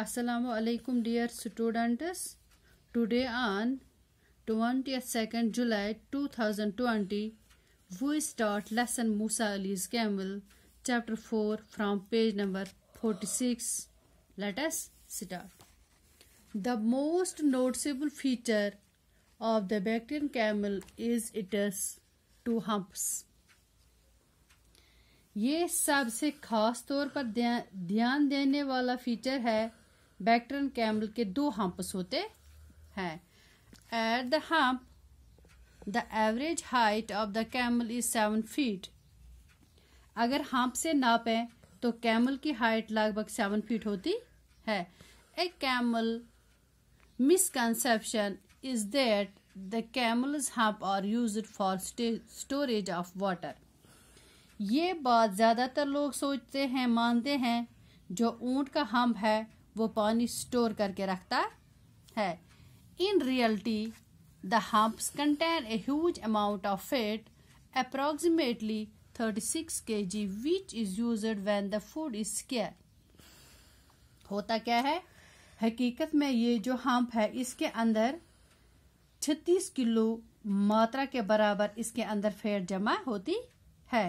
असलकुम dear students today on twenty second July two thousand twenty we start lesson Musa Ali's camel chapter four from page number forty six let let's start the most noticeable feature of the Bactrian camel is its two humps ये सबसे खास तौर पर ध्यान देने वाला feature है बैक्ट्रन camel के दो हम्पस होते हैं at the hump the average height of the camel is seven feet अगर हम्प से नापें तो कैमल की हाइट लगभग सेवन फीट होती है a camel misconception is that the camel hump are use for storage of water ये बात ज़्यादातर लोग सोचते हैं मानते हैं जो ऊंट का हम्प है वो पानी स्टोर करके रखता है in reality the humps contain a huge amount of fat approximately 36 kg which is use when the food is scarce होता क्या है हकीकत में ये जो हम्प है इसके अंदर 36 किलो मात्रा के बराबर इसके अंदर फैट जमा होती है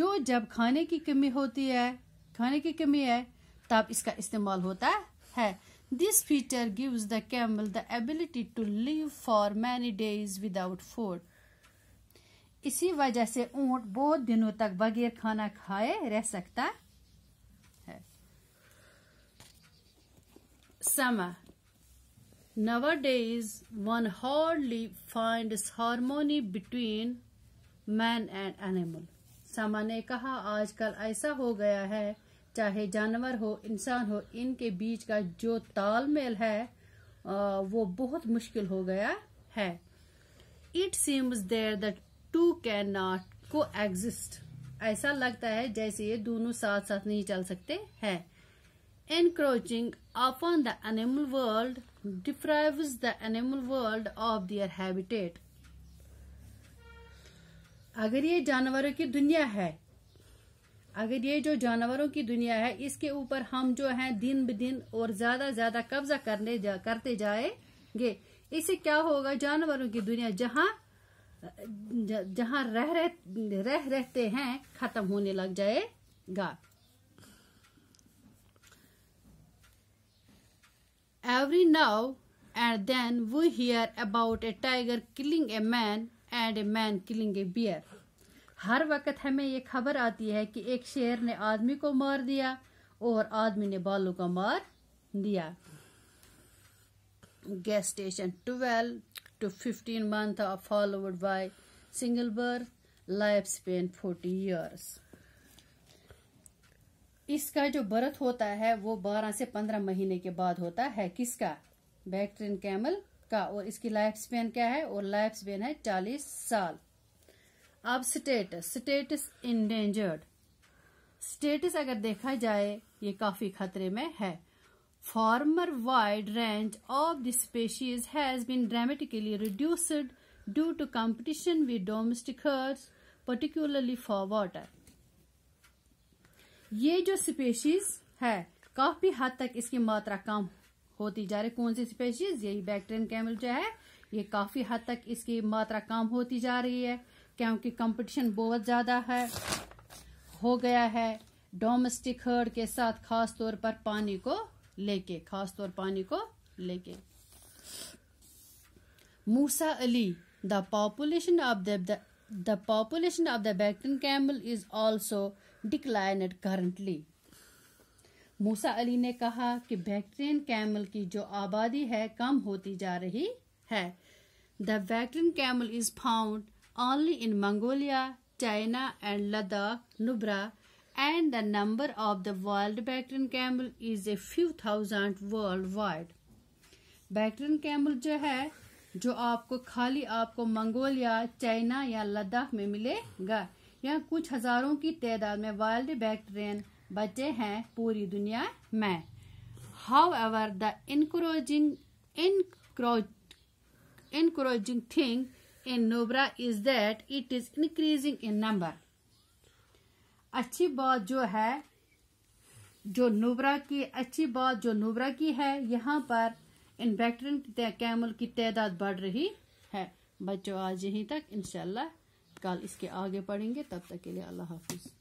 जो जब खाने की कमी होती है खाने की कमी है तब इसका इस्तेमाल होता है this feature gives the camel the ability to live for many days without food इसी वजह से ऊंट बहुत दिनों तक बगैर खाना खाए रह सकता है Sama day is one hardly find harmony between man and animal Sama ने कहा आजकल ऐसा हो गया है चाहे जानवर हो इंसान हो इनके बीच का जो तालमेल है वो बहुत मुश्किल हो गया है it seems there the two can not coexist ऐसा लगता है जैसे ये दोनों साथ साथ नहीं चल सकते हैं encroaching on the animal world deprive the animal world of their habitat अगर ये जानवरों की दुनिया है अगर ये जो जानवरों की दुनिया है इसके ऊपर हम जो है दिन ब दिन और ज्यादा ज्यादा कब्जा करने जा, करते जाएंगे इससे क्या होगा जानवरों की दुनिया जहाँ जहा रह रह रह रहते हैं खत्म होने लग जाएगा every now and then we hear about a tiger killing a man and a man killing a bear हर वक्त हमें ये खबर आती है कि एक शेर ने आदमी को मार दिया और आदमी ने बालू का मार दिया gestation twelve to fifteen month of followed by single birth life span forty years इसका जो बर्थ होता है वो बारह से पंद्रह महीने के बाद होता है किसका बैक्ट्रिन कैमल का और इसकी लाइफ स्पेन क्या है और लाइफ स्पेन है चालीस साल अब स्टेटस स्टेटस इंडेंजर्ड स्टेटस अगर देखा जाए ये काफी खतरे में है former wide range of the species has been dramatically reduced due to competition with domestic herds particularly for water ये जो स्पेशीज है काफी हद तक इसकी मात्रा कम होती जा रही कौन सी स्पेशीज यही बैक्टेरियन कैमल जो है ये काफी हद तक इसकी मात्रा कम होती जा रही है क्योंकि कंपटीशन बहुत ज़्यादा है हो गया है डोमेस्टिक हर्ड के साथ खास तौर पर पानी को लेके खास तौर पानी को लेके Musa Ali the population of the the population of the Bactrian camel is also declined currently Musa Ali ने कहा कि बैक्टेरियन कैमल की जो आबादी है कम होती जा रही है the Bactrian camel is found only in Mongolia, China and Ladakh, Nubra and the number of the wild Bactrian camel is a few thousand worldwide. Bactrian camel जो है जो आपको खाली आपको मंगोलिया चाइना या लद्दाख में मिलेगा यहाँ कुछ हजारों की तादाद में वाइल्ड बैक्टेरियन बचे हैं पूरी दुनिया में however the encroaching encroach encroaching thing in nubra is that it is increasing in number अच्छी बात जो है जो नोबरा की अच्छी बात जो नोबरा की है यहाँ पर इन बैक्टीरियन कैमल की तादाद बढ़ रही है बच्चों आज यहीं तक इनशाला कल इसके आगे पढ़ेंगे तब तक के लिए अल्लाह हाफिज़